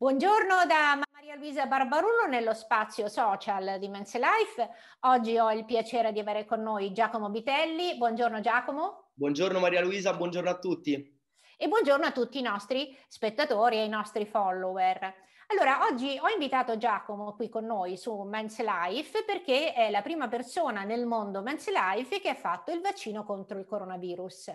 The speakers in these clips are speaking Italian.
Buongiorno da Maria Luisa Barbarullo nello spazio social di Men's Life. Oggi ho il piacere di avere con noi Giacomo Bitelli. Buongiorno Giacomo. Buongiorno Maria Luisa, buongiorno a tutti. E buongiorno a tutti i nostri spettatori e i nostri follower. Allora, oggi ho invitato Giacomo qui con noi su Men's Life perché è la prima persona nel mondo Men's Life che ha fatto il vaccino contro il coronavirus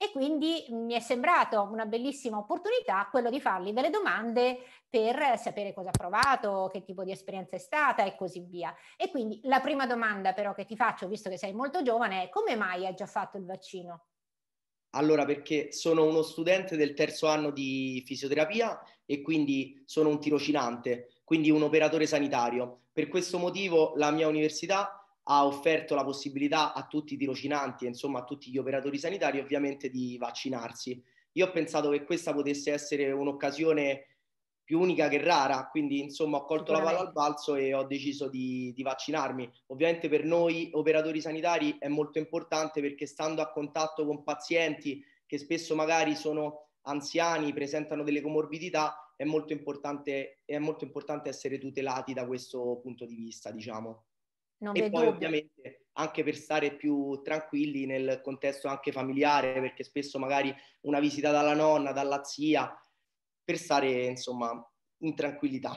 e quindi mi è sembrato una bellissima opportunità quello di fargli delle domande per sapere cosa ha provato, che tipo di esperienza è stata e così via. E quindi la prima domanda però che ti faccio, visto che sei molto giovane, è come mai hai già fatto il vaccino? Allora, perché sono uno studente del terzo anno di fisioterapia e quindi sono un tirocinante, quindi un operatore sanitario. Per questo motivo la mia università ha offerto la possibilità a tutti i tirocinanti, insomma a tutti gli operatori sanitari ovviamente di vaccinarsi. Io ho pensato che questa potesse essere un'occasione più unica che rara, quindi insomma ho colto la palla al balzo e ho deciso di, di vaccinarmi. Ovviamente per noi operatori sanitari è molto importante perché stando a contatto con pazienti che spesso magari sono anziani, presentano delle comorbidità, è molto importante, è molto importante essere tutelati da questo punto di vista, diciamo. Non e poi dubbio. ovviamente anche per stare più tranquilli nel contesto anche familiare, perché spesso magari una visita dalla nonna, dalla zia, per stare insomma in tranquillità.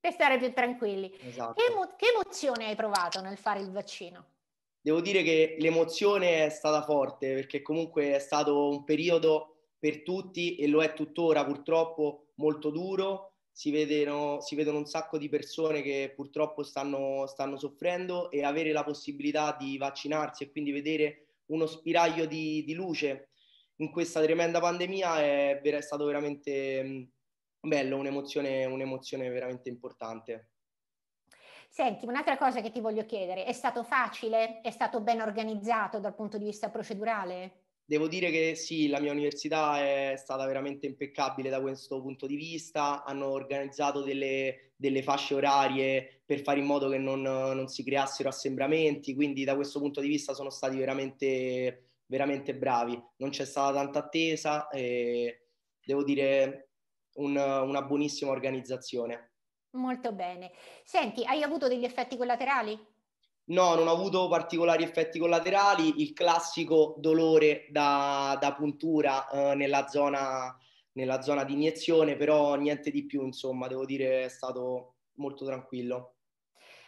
Per stare più tranquilli. Esatto. Che, emo- che emozione hai provato nel fare il vaccino? Devo dire che l'emozione è stata forte, perché comunque è stato un periodo per tutti e lo è tuttora purtroppo molto duro, si vedono, si vedono un sacco di persone che purtroppo stanno, stanno soffrendo e avere la possibilità di vaccinarsi e quindi vedere uno spiraglio di, di luce in questa tremenda pandemia è, è stato veramente bello, un'emozione, un'emozione veramente importante. Senti, un'altra cosa che ti voglio chiedere, è stato facile? È stato ben organizzato dal punto di vista procedurale? Devo dire che sì, la mia università è stata veramente impeccabile da questo punto di vista, hanno organizzato delle, delle fasce orarie per fare in modo che non, non, si creassero assembramenti, quindi da questo punto di vista sono stati veramente, veramente bravi. Non c'è stata tanta attesa e devo dire un, una buonissima organizzazione. Molto bene. Senti, hai avuto degli effetti collaterali? No, non ho avuto particolari effetti collaterali, il classico dolore da, da puntura eh, nella, zona, nella zona di iniezione, però niente di più, insomma, devo dire è stato molto tranquillo.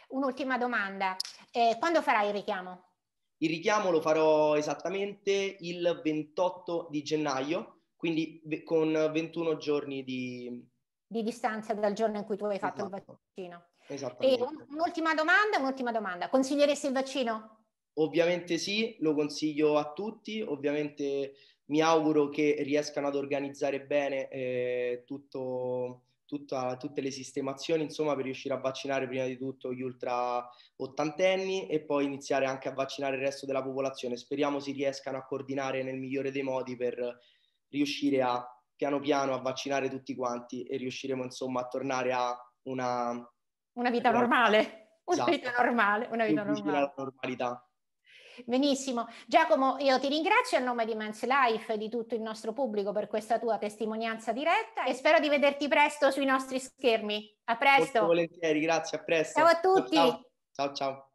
Un'ultima domanda, eh, quando farai il richiamo? Il richiamo lo farò esattamente il 28 di gennaio, quindi con 21 giorni di... di distanza dal giorno in cui tu hai fatto esatto. il vaccino. Esattamente. Un, un'ultima domanda, un'ultima domanda. Consiglieresti il vaccino? Ovviamente sì, lo consiglio a tutti, ovviamente mi auguro che riescano ad organizzare bene eh, tutto, tutta, tutte le sistemazioni, insomma, per riuscire a vaccinare prima di tutto gli ultra ottantenni e poi iniziare anche a vaccinare il resto della popolazione. Speriamo si riescano a coordinare nel migliore dei modi per riuscire a piano piano a vaccinare tutti quanti e riusciremo insomma a tornare a una una vita esatto. normale, una esatto. vita normale, una vita normale. La normalità. Benissimo. Giacomo, io ti ringrazio a nome di Men's Life e di tutto il nostro pubblico per questa tua testimonianza diretta e spero di vederti presto sui nostri schermi. A presto. Molto volentieri, grazie, a presto. Ciao a tutti. ciao. ciao. ciao.